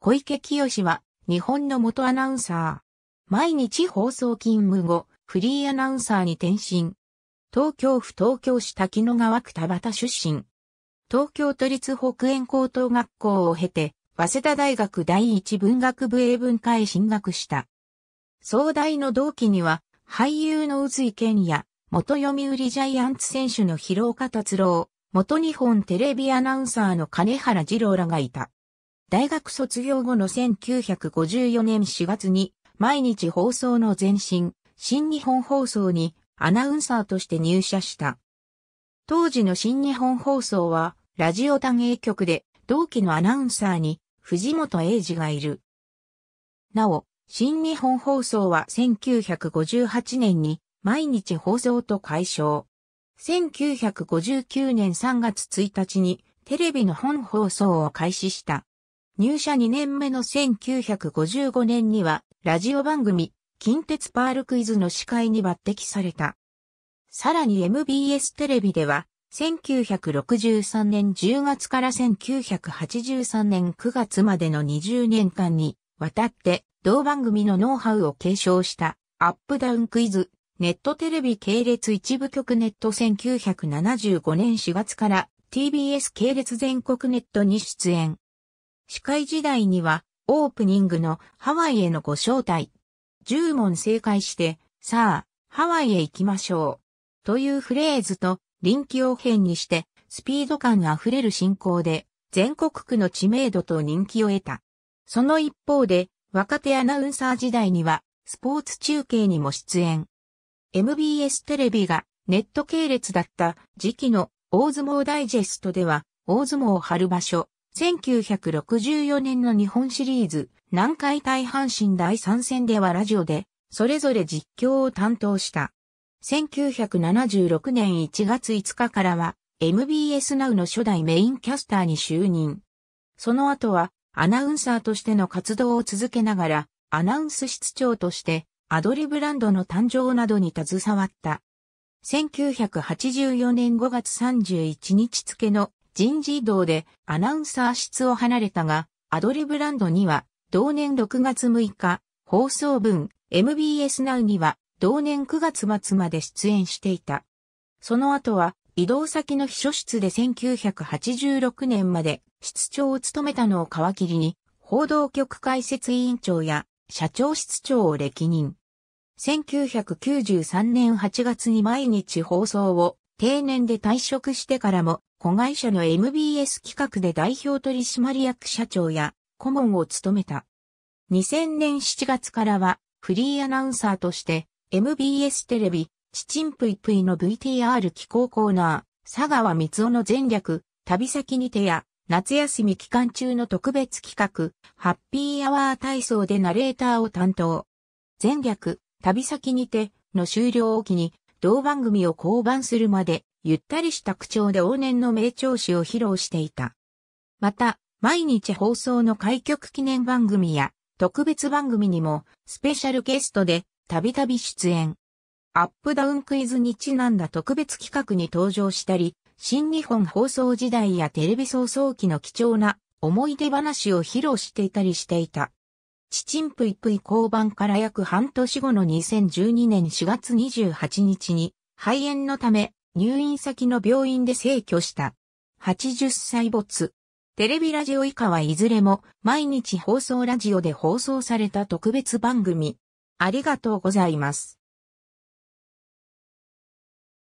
小池清は、日本の元アナウンサー。毎日放送勤務後、フリーアナウンサーに転身。東京府東京市滝野川区田端出身。東京都立北園高等学校を経て、早稲田大学第一文学部英文科へ進学した。総大の同期には、俳優の宇津井健や、元読売ジャイアンツ選手の広岡達郎、元日本テレビアナウンサーの金原二郎らがいた。大学卒業後の1954年4月に毎日放送の前身、新日本放送にアナウンサーとして入社した。当時の新日本放送はラジオ単営局で同期のアナウンサーに藤本英二がいる。なお、新日本放送は1958年に毎日放送と解消。1959年3月1日にテレビの本放送を開始した。入社2年目の1955年には、ラジオ番組、近鉄パールクイズの司会に抜擢された。さらに MBS テレビでは、1963年10月から1983年9月までの20年間にわたって同番組のノウハウを継承したアップダウンクイズ、ネットテレビ系列一部局ネット1975年4月から TBS 系列全国ネットに出演。司会時代には、オープニングのハワイへのご招待。10問正解して、さあ、ハワイへ行きましょう。というフレーズと、臨機応変にして、スピード感あふれる進行で、全国区の知名度と人気を得た。その一方で、若手アナウンサー時代には、スポーツ中継にも出演。MBS テレビがネット系列だった時期の大相撲ダイジェストでは、大相撲を張る場所、1964年の日本シリーズ、南海対阪神第3戦ではラジオで、それぞれ実況を担当した。1976年1月5日からは、MBS Now の初代メインキャスターに就任。その後は、アナウンサーとしての活動を続けながら、アナウンス室長として、アドリブランドの誕生などに携わった。1984年5月31日付の人事異動でアナウンサー室を離れたが、アドリブランドには、同年6月6日、放送分、MBS Now には、同年9月末まで出演していた。その後は、移動先の秘書室で1986年まで室長を務めたのを皮切りに、報道局解説委員長や社長室長を歴任。1993年8月に毎日放送を定年で退職してからも子会社の MBS 企画で代表取締役社長や顧問を務めた。2000年7月からはフリーアナウンサーとして MBS テレビ、チチンプイプイの VTR 機構コーナー、佐川光夫の全略、旅先にてや、夏休み期間中の特別企画、ハッピーアワー体操でナレーターを担当。全略、旅先にての終了を機に、同番組を降板するまでゆったりした口調で往年の名調子を披露していた。また、毎日放送の開局記念番組や特別番組にもスペシャルゲストでたびたび出演。アップダウンクイズにちなんだ特別企画に登場したり、新日本放送時代やテレビ放送期の貴重な思い出話を披露していたりしていた。チチンプイプイ交番から約半年後の2012年4月28日に肺炎のため入院先の病院で逝去した。80歳没。テレビラジオ以下はいずれも毎日放送ラジオで放送された特別番組。ありがとうございます。